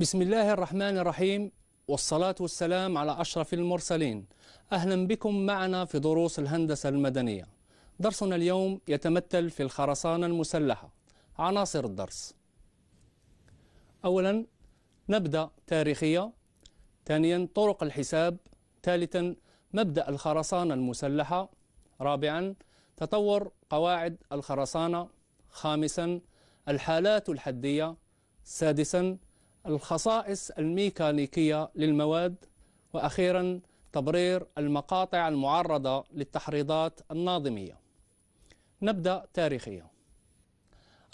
بسم الله الرحمن الرحيم والصلاة والسلام على أشرف المرسلين أهلا بكم معنا في دروس الهندسة المدنية درسنا اليوم يتمثل في الخرسانة المسلحة عناصر الدرس أولا نبدأ تاريخية ثانيا طرق الحساب ثالثا مبدأ الخرسانة المسلحة رابعا تطور قواعد الخرسانة خامسا الحالات الحدية سادسا الخصائص الميكانيكية للمواد وأخيرا تبرير المقاطع المعرضة للتحريضات الناظمية نبدأ تاريخيا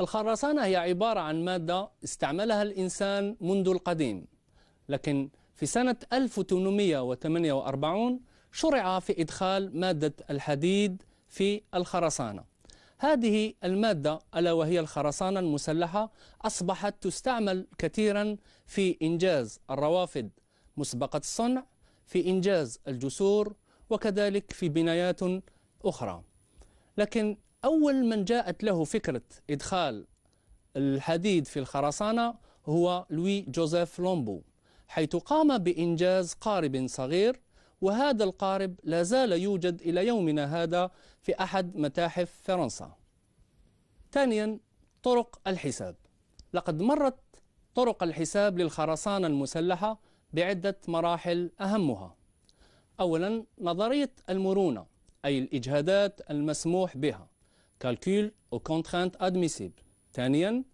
الخرسانة هي عبارة عن مادة استعملها الإنسان منذ القديم لكن في سنة 1848 شرع في إدخال مادة الحديد في الخرسانة هذه المادة ألا وهي الخرسانة المسلحة أصبحت تستعمل كثيرا في إنجاز الروافد مسبقة الصنع في إنجاز الجسور وكذلك في بنايات أخرى لكن أول من جاءت له فكرة إدخال الحديد في الخرسانة هو لوي جوزيف لومبو حيث قام بإنجاز قارب صغير وهذا القارب لا زال يوجد إلى يومنا هذا في أحد متاحف فرنسا ثانيا طرق الحساب لقد مرت طرق الحساب للخرسانة المسلحة بعدة مراحل أهمها أولا نظرية المرونة أي الإجهادات المسموح بها كالكول أو كونترانت أدميسيبل ثانيا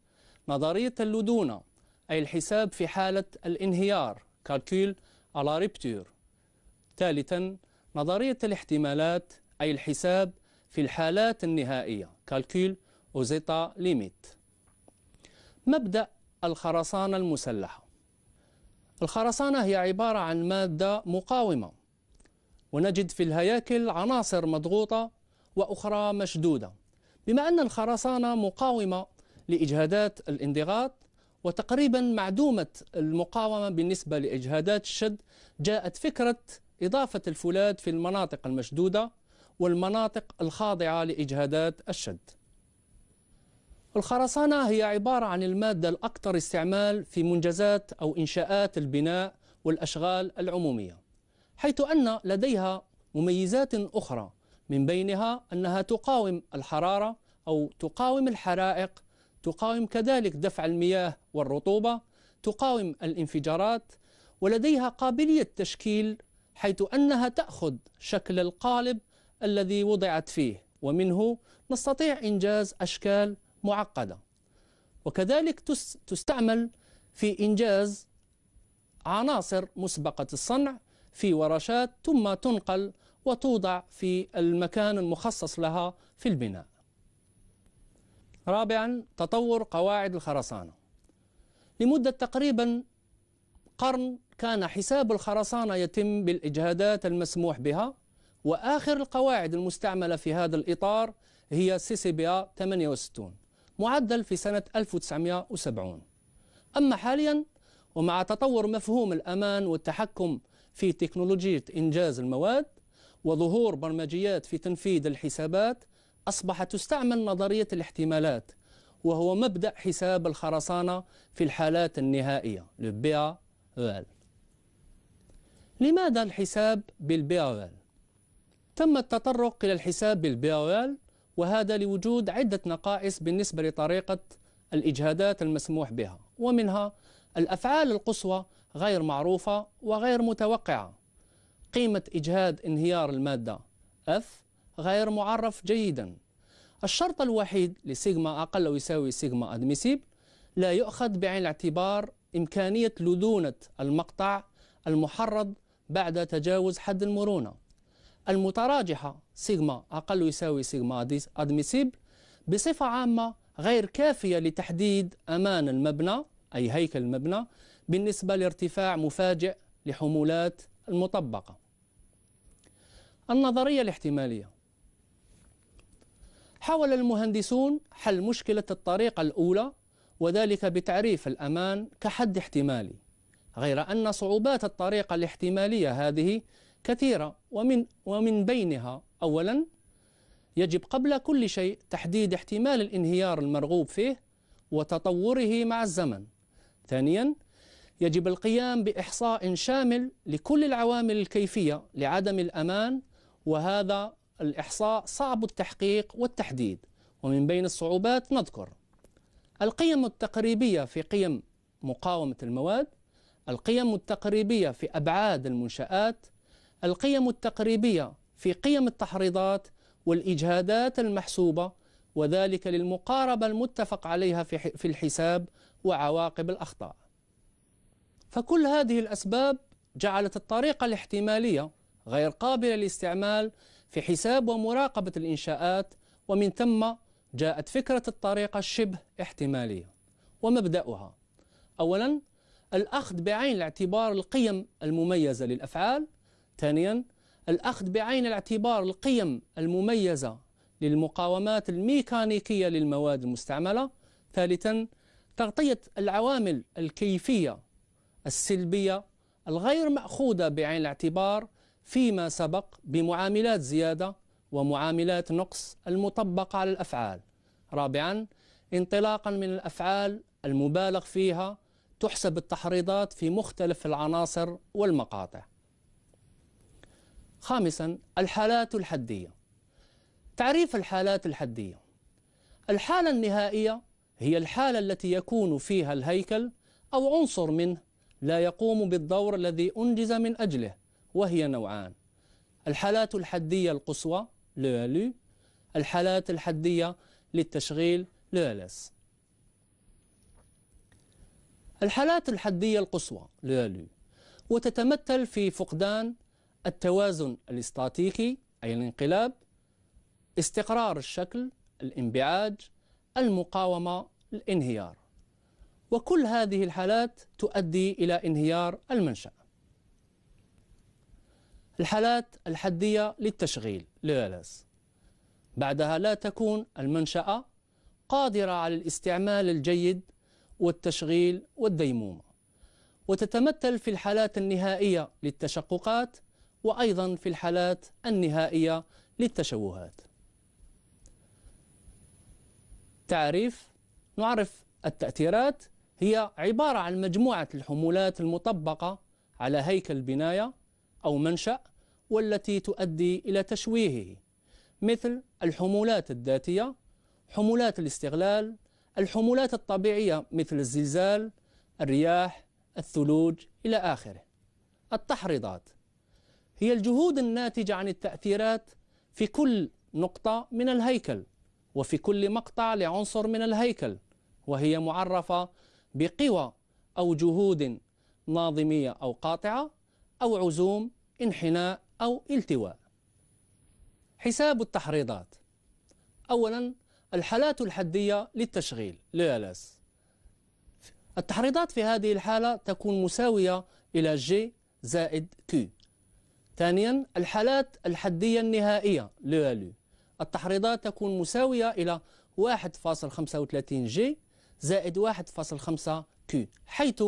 نظرية اللدونة أي الحساب في حالة الانهيار كالكول على ريبتور ثالثا نظرية الاحتمالات أي الحساب في الحالات النهائية كالكول أوزيتا ليميت مبدأ الخرسانة المسلحة الخرسانة هي عبارة عن مادة مقاومة ونجد في الهياكل عناصر مضغوطة وأخرى مشدودة بما أن الخرسانة مقاومة لإجهادات الانضغاط وتقريبا معدومة المقاومة بالنسبة لإجهادات الشد جاءت فكرة إضافة الفولاذ في المناطق المشدودة والمناطق الخاضعة لإجهادات الشد الخرسانة هي عبارة عن المادة الأكثر استعمال في منجزات أو إنشاءات البناء والأشغال العمومية حيث أن لديها مميزات أخرى من بينها أنها تقاوم الحرارة أو تقاوم الحرائق تقاوم كذلك دفع المياه والرطوبة تقاوم الانفجارات ولديها قابلية تشكيل حيث أنها تأخذ شكل القالب الذي وضعت فيه ومنه نستطيع إنجاز أشكال معقدة وكذلك تستعمل في إنجاز عناصر مسبقة الصنع في ورشات ثم تنقل وتوضع في المكان المخصص لها في البناء رابعا تطور قواعد الخرسانة لمدة تقريبا القرن كان حساب الخرسانة يتم بالإجهادات المسموح بها وآخر القواعد المستعملة في هذا الإطار هي سي سي بي 68 معدل في سنة 1970 أما حاليا ومع تطور مفهوم الأمان والتحكم في تكنولوجية إنجاز المواد وظهور برمجيات في تنفيذ الحسابات أصبحت تستعمل نظرية الاحتمالات وهو مبدأ حساب الخرسانة في الحالات النهائية للبيع ريال لماذا الحساب بالبيرال؟ تم التطرق إلى الحساب بالبيرال وهذا لوجود عدة نقائص بالنسبة لطريقة الإجهادات المسموح بها ومنها الأفعال القصوى غير معروفة وغير متوقعة قيمة إجهاد انهيار المادة F غير معرف جيدا الشرط الوحيد لسيجما أقل أو يساوي سيجما أدميسيب لا يؤخذ بعين الاعتبار إمكانية لدونة المقطع المحرض بعد تجاوز حد المرونة المتراجحة سيغما أقل يساوي سيغما أدميسيبل بصفة عامة غير كافية لتحديد أمان المبنى أي هيكل المبنى بالنسبة لارتفاع مفاجئ لحمولات المطبقة النظرية الاحتمالية حاول المهندسون حل مشكلة الطريقة الأولى وذلك بتعريف الأمان كحد احتمالي غير أن صعوبات الطريقة الاحتمالية هذه كثيرة ومن, ومن بينها أولا يجب قبل كل شيء تحديد احتمال الانهيار المرغوب فيه وتطوره مع الزمن ثانيا يجب القيام بإحصاء شامل لكل العوامل الكيفية لعدم الأمان وهذا الإحصاء صعب التحقيق والتحديد ومن بين الصعوبات نذكر القيم التقريبية في قيم مقاومة المواد القيم التقريبية في أبعاد المنشآت القيم التقريبية في قيم التحريضات والإجهادات المحسوبة وذلك للمقاربة المتفق عليها في الحساب وعواقب الأخطاء فكل هذه الأسباب جعلت الطريقة الاحتمالية غير قابلة للاستعمال في حساب ومراقبة الإنشاءات ومن ثم جاءت فكرة الطريقة الشبه احتمالية ومبدأها أولا الأخذ بعين الاعتبار القيم المميزة للأفعال ثانيا الأخذ بعين الاعتبار القيم المميزة للمقاومات الميكانيكية للمواد المستعملة ثالثا تغطية العوامل الكيفية السلبية الغير مأخوذة بعين الاعتبار فيما سبق بمعاملات زيادة ومعاملات نقص المطبقة على الأفعال رابعا انطلاقا من الأفعال المبالغ فيها تحسب التحريضات في مختلف العناصر والمقاطع خامسا الحالات الحدية تعريف الحالات الحدية الحالة النهائية هي الحالة التي يكون فيها الهيكل أو عنصر منه لا يقوم بالدور الذي أنجز من أجله وهي نوعان الحالات الحدية القصوى لو الحالات الحدية للتشغيل لو الحالات الحدية القصوى لو وتتمثل في فقدان التوازن الاستاتيكي أي الانقلاب استقرار الشكل الانبعاج المقاومة الانهيار وكل هذه الحالات تؤدي إلى انهيار المنشأ الحالات الحدية للتشغيل للغاز بعدها لا تكون المنشأة قادرة على الاستعمال الجيد والتشغيل والديمومة وتتمثل في الحالات النهائية للتشققات وأيضا في الحالات النهائية للتشوهات تعريف نعرف التأثيرات هي عبارة عن مجموعة الحمولات المطبقة على هيكل بناية أو منشأ والتي تؤدي إلى تشويهه مثل الحمولات الذاتية حمولات الاستغلال الحمولات الطبيعية مثل الزلزال الرياح الثلوج إلى آخره التحريضات هي الجهود الناتجة عن التأثيرات في كل نقطة من الهيكل وفي كل مقطع لعنصر من الهيكل وهي معرفة بقوى أو جهود ناظمية أو قاطعة أو عزوم انحناء أو التواء حساب التحريضات أولا الحالات الحدية للتشغيل للالاس التحريضات في هذه الحالة تكون مساوية إلى جي زائد Q ثانيا الحالات الحدية النهائية لالو التحريضات تكون مساوية إلى 1.35 جي زائد 1.5 Q حيث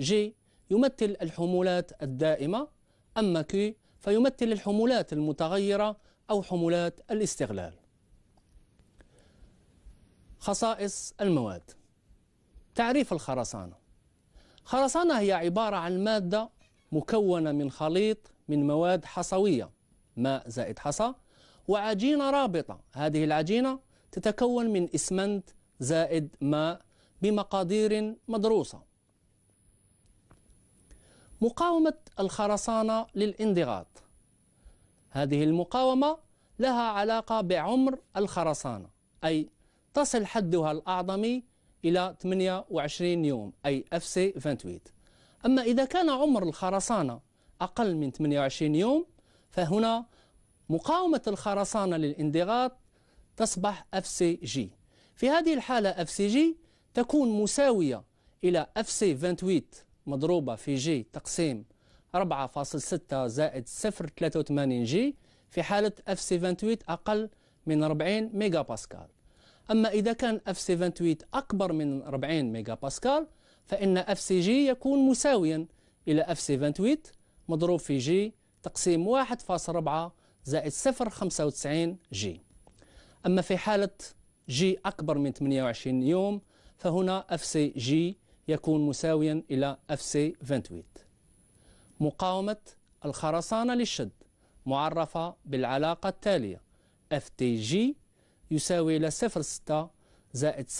جي يمثل الحمولات الدائمة أما كي فيمثل الحمولات المتغيرة أو حمولات الاستغلال خصائص المواد تعريف الخرسانة خرسانة هي عبارة عن مادة مكونة من خليط من مواد حصوية ماء زائد حصى وعجينة رابطة هذه العجينة تتكون من إسمنت زائد ماء بمقادير مدروسة مقاومة الخرسانة للانضغاط هذه المقاومة لها علاقة بعمر الخرسانة أي تصل حدها الأعظمي إلى 28 يوم أي FC 28 أما إذا كان عمر الخرسانة أقل من 28 يوم فهنا مقاومة الخرسانة للانضغاط تصبح FCG في هذه الحالة FCG تكون مساوية إلى FC 28 مضروبة في جي تقسيم 4.6 زائد 0.83 جي في حالة اف سي 28 أقل من 40 ميجا باسكال أما إذا كان اف سي 28 أكبر من 40 ميجا باسكال فإن اف سي جي يكون مساويا إلى اف سي 28 مضروب في جي تقسيم 1.4 زائد 0.95 جي أما في حالة جي أكبر من 28 يوم فهنا اف سي جي يكون مساويا إلى fc 28 مقاومة الخرسانة للشد معرفة بالعلاقة التالية FTG يساوي إلى 0.6 زائد 0.06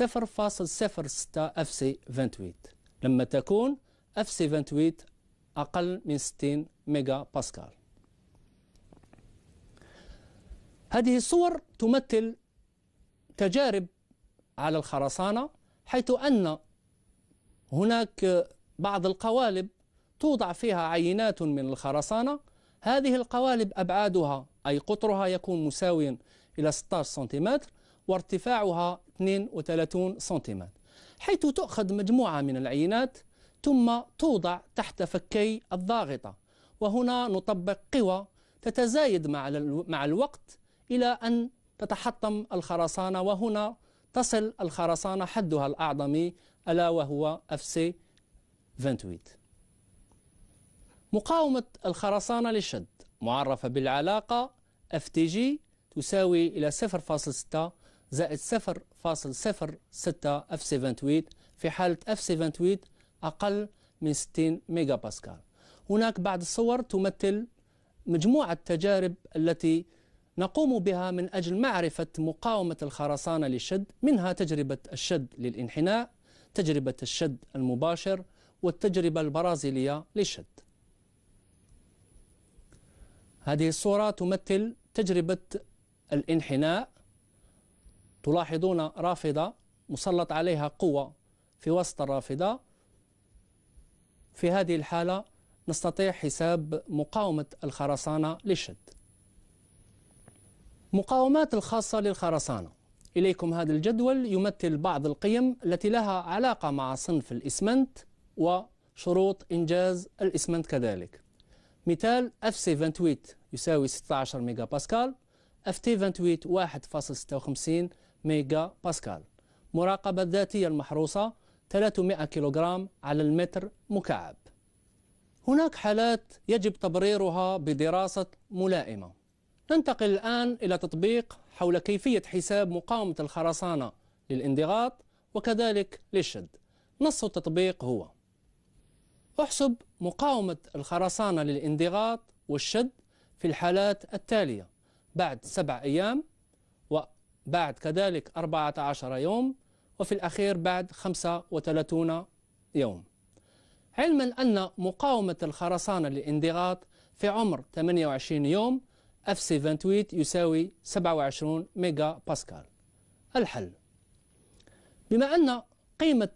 fc 28 لما تكون fc 28 أقل من 60 ميجا باسكال هذه الصور تمثل تجارب على الخرسانة حيث أن هناك بعض القوالب توضع فيها عينات من الخرسانة هذه القوالب أبعادها أي قطرها يكون مساويا إلى 16 سنتيمتر وارتفاعها 32 سنتيمتر حيث تؤخذ مجموعة من العينات ثم توضع تحت فكي الضاغطة وهنا نطبق قوى تتزايد مع الوقت إلى أن تتحطم الخرسانة وهنا تصل الخرسانة حدها الأعظمي ألا وهو اف سي 28 مقاومة الخرسانة للشد معرفة بالعلاقة اف تي جي تساوي إلى 0.6 زائد 0.06 اف سي 28 في حالة اف سي 28 أقل من 60 ميجا باسكال هناك بعض الصور تمثل مجموعة تجارب التي نقوم بها من أجل معرفة مقاومة الخرسانة للشد منها تجربة الشد للانحناء تجربة الشد المباشر والتجربة البرازيلية للشد هذه الصورة تمثل تجربة الانحناء تلاحظون رافضة مسلط عليها قوة في وسط الرافضة في هذه الحالة نستطيع حساب مقاومة الخرسانة للشد مقاومات الخاصة للخرسانة إليكم هذا الجدول يمثل بعض القيم التي لها علاقة مع صنف الإسمنت وشروط إنجاز الإسمنت كذلك مثال FC28 يساوي 16 ميجا باسكال FT28 1.56 ميجا باسكال مراقبة ذاتية المحروسة 300 كيلوغرام على المتر مكعب هناك حالات يجب تبريرها بدراسة ملائمة ننتقل الآن إلى تطبيق حول كيفية حساب مقاومة الخرسانة للانضغاط وكذلك للشد نص التطبيق هو احسب مقاومة الخرسانة للانضغاط والشد في الحالات التالية بعد سبع أيام وبعد كذلك 14 يوم وفي الأخير بعد 35 يوم علما أن مقاومة الخرسانة للانضغاط في عمر 28 يوم اف سي 28 يساوي 27 ميجا باسكال الحل بما أن قيمة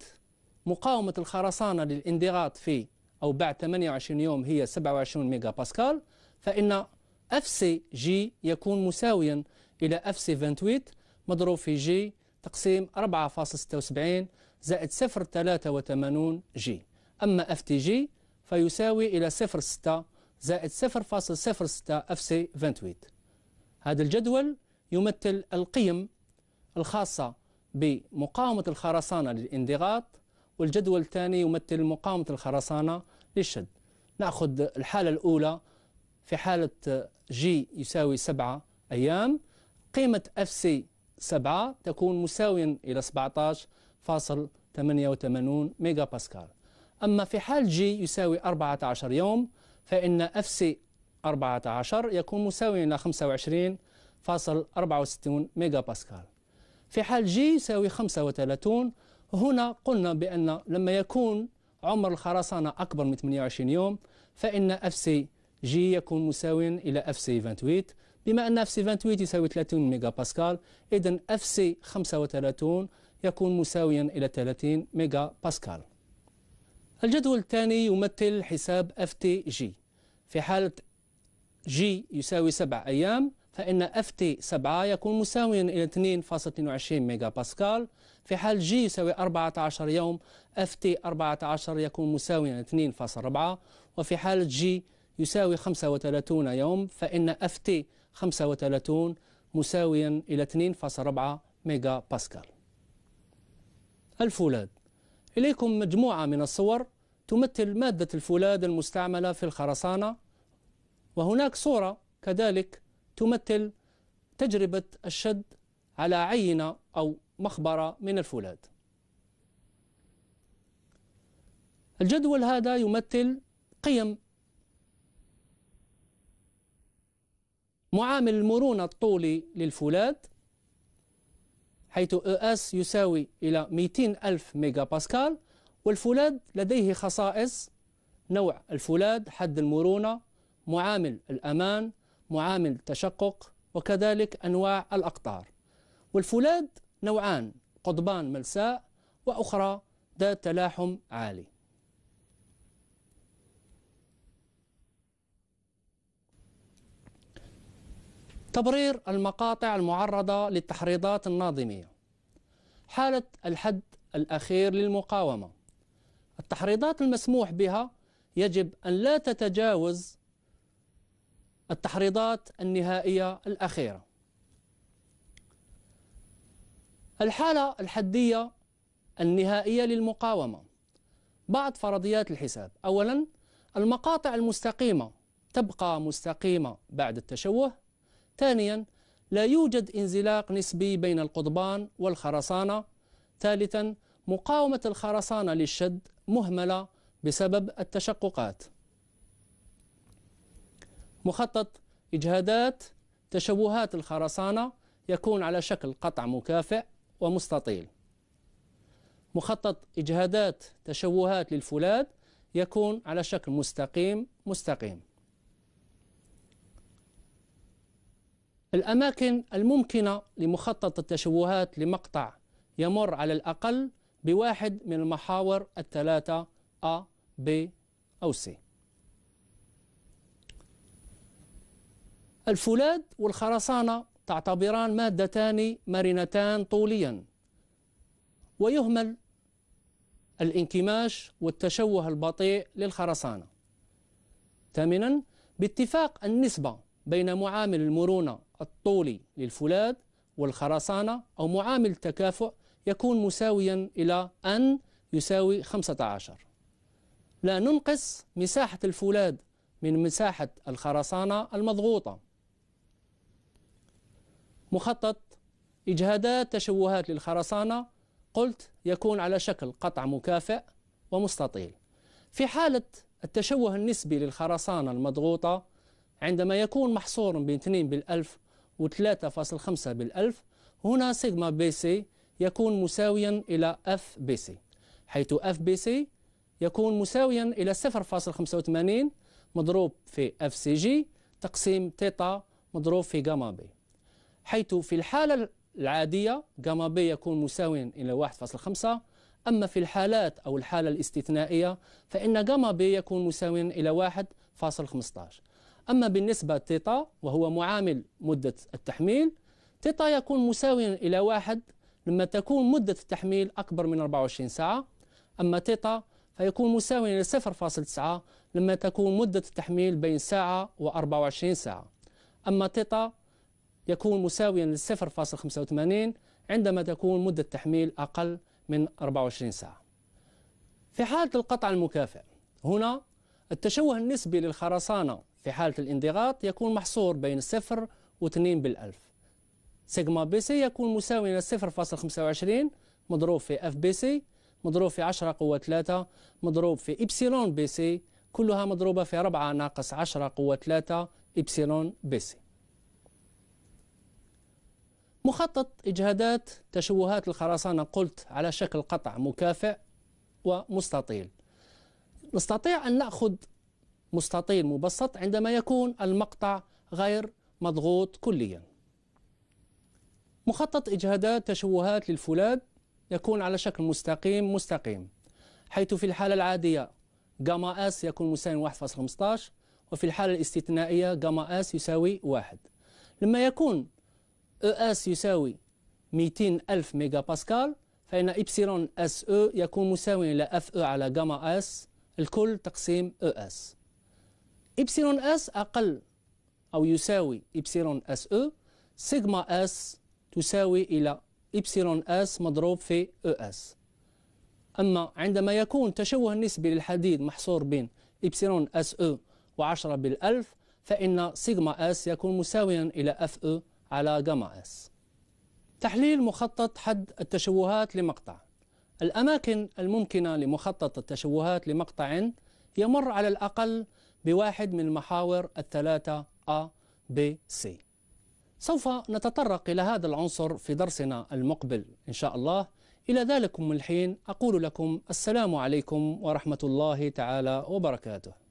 مقاومة الخرسانة للانضغاط في أو بعد 28 يوم هي 27 ميجا باسكال فإن اف سي جي يكون مساويا إلى اف سي 28 مضروب في جي تقسيم 4.76 زائد 0.83 جي أما اف تي جي فيساوي إلى 0.6 زائد 0.06 اف سي 28 هذا الجدول يمثل القيم الخاصة بمقاومة الخرسانة للانضغاط والجدول الثاني يمثل مقاومة الخرسانة للشد نأخذ الحالة الأولى في حالة جي يساوي 7 أيام قيمة اف سي 7 تكون مساويا إلى 17.88 ميجا باسكال أما في حال جي يساوي 14 يوم فإن اف سي 14 يكون مساويا إلى 25.64 ميجا باسكال في حال جي يساوي 35 هنا قلنا بأن لما يكون عمر الخرسانة أكبر من 28 يوم فإن اف سي جي يكون مساويا إلى اف سي 28 بما أن اف سي 28 يساوي 30 ميجا باسكال إذا اف سي 35 يكون مساويا إلى 30 ميجا باسكال الجدول الثاني يمثل حساب اف تي جي في حالة جي يساوي سبع أيام فإن اف تي 7 يكون مساويا إلى 2.22 ميجا باسكال في حال جي يساوي 14 يوم اف تي 14 يكون مساويا 2.4 وفي حالة جي يساوي 35 يوم فإن اف تي 35 مساويا إلى 2.4 ميجا باسكال الفولاذ إليكم مجموعة من الصور تمثل مادة الفولاذ المستعملة في الخرسانة وهناك صورة كذلك تمثل تجربة الشد على عينة أو مخبرة من الفولاذ الجدول هذا يمثل قيم معامل المرونة الطولي للفولاذ حيث اس يساوي إلى 200 ألف ميجا باسكال والفولاذ لديه خصائص نوع الفولاذ حد المرونة معامل الأمان معامل تشقق وكذلك أنواع الأقطار والفولاذ نوعان قضبان ملساء وأخرى ذات تلاحم عالي تبرير المقاطع المعرضة للتحريضات الناظمية حالة الحد الأخير للمقاومة التحريضات المسموح بها يجب أن لا تتجاوز التحريضات النهائية الأخيرة الحالة الحدية النهائية للمقاومة بعض فرضيات الحساب أولا المقاطع المستقيمة تبقى مستقيمة بعد التشوه ثانيا لا يوجد انزلاق نسبي بين القضبان والخرسانة ثالثا مقاومة الخرسانة للشد مهملة بسبب التشققات مخطط إجهادات تشوهات الخرسانة يكون على شكل قطع مكافئ ومستطيل مخطط إجهادات تشوهات للفولاذ يكون على شكل مستقيم مستقيم الأماكن الممكنة لمخطط التشوهات لمقطع يمر على الأقل بواحد من المحاور الثلاثة A, B أو C الفولاذ والخرسانة تعتبران مادتان مرنتان طوليا ويهمل الانكماش والتشوه البطيء للخرسانة ثامنا باتفاق النسبة بين معامل المرونة الطولي للفولاذ والخرسانة أو معامل التكافؤ يكون مساويا إلى أن يساوي 15 لا ننقص مساحة الفولاذ من مساحة الخرسانة المضغوطة مخطط إجهادات تشوهات للخرسانة قلت يكون على شكل قطع مكافئ ومستطيل في حالة التشوه النسبي للخرسانة المضغوطة عندما يكون محصور بين 2 بالألف و 3.5 بالألف هنا سيجما بي سي يكون مساويا إلى اف بي سي حيث اف بي سي يكون مساويا إلى 0.85 مضروب في اف سي جي تقسيم تيتا مضروب في جاما بي حيث في الحالة العادية جاما بي يكون مساويا إلى 1.5 أما في الحالات أو الحالة الاستثنائية فإن جاما بي يكون مساويا إلى 1.15 أما بالنسبة تيتا وهو معامل مدة التحميل تيتا يكون مساويا إلى 1 لما تكون مدة التحميل أكبر من 24 ساعة أما تيتا فيكون مساويا إلى 0.9 لما تكون مدة التحميل بين ساعة و 24 ساعة أما تيتا يكون مساويا ل 0.85 عندما تكون مدة التحميل أقل من 24 ساعة في حالة القطع المكافئ هنا التشوه النسبي للخرسانة في حالة الانضغاط يكون محصور بين 0 و 2 بالألف سيجما بي سي يكون مساويا 0.25 مضروب في اف بي سي مضروب في 10 قوة 3 مضروب في إبسيلون بي سي كلها مضروبة في 4 ناقص 10 قوة 3 إبسيلون بي سي مخطط إجهادات تشوهات الخرسانة قلت على شكل قطع مكافئ ومستطيل نستطيع أن نأخذ مستطيل مبسط عندما يكون المقطع غير مضغوط كلياً مخطط إجهادات تشوهات للفولاذ يكون على شكل مستقيم مستقيم حيث في الحالة العادية جاما اس يكون مساوي 1.15 وفي الحالة الاستثنائية جاما اس يساوي 1 لما يكون او e اس يساوي 200 ألف ميجا باسكال فإن إبسيلون اس او e يكون مساوي إلى اف او e على جاما اس الكل تقسيم او اس إبسيلون اس أقل أو يساوي إبسيلون اس او سيجما اس تساوي إلى إبسيلون اس مضروب في أو اس أما عندما يكون تشوه النسبي للحديد محصور بين إبسيلون اس أو وعشرة بالألف فإن سيجما اس يكون مساويا إلى اف أو على جاما اس تحليل مخطط حد التشوهات لمقطع الأماكن الممكنة لمخطط التشوهات لمقطع يمر على الأقل بواحد من المحاور الثلاثة A, B, C سوف نتطرق إلى هذا العنصر في درسنا المقبل إن شاء الله إلى ذلك من الحين أقول لكم السلام عليكم ورحمة الله تعالى وبركاته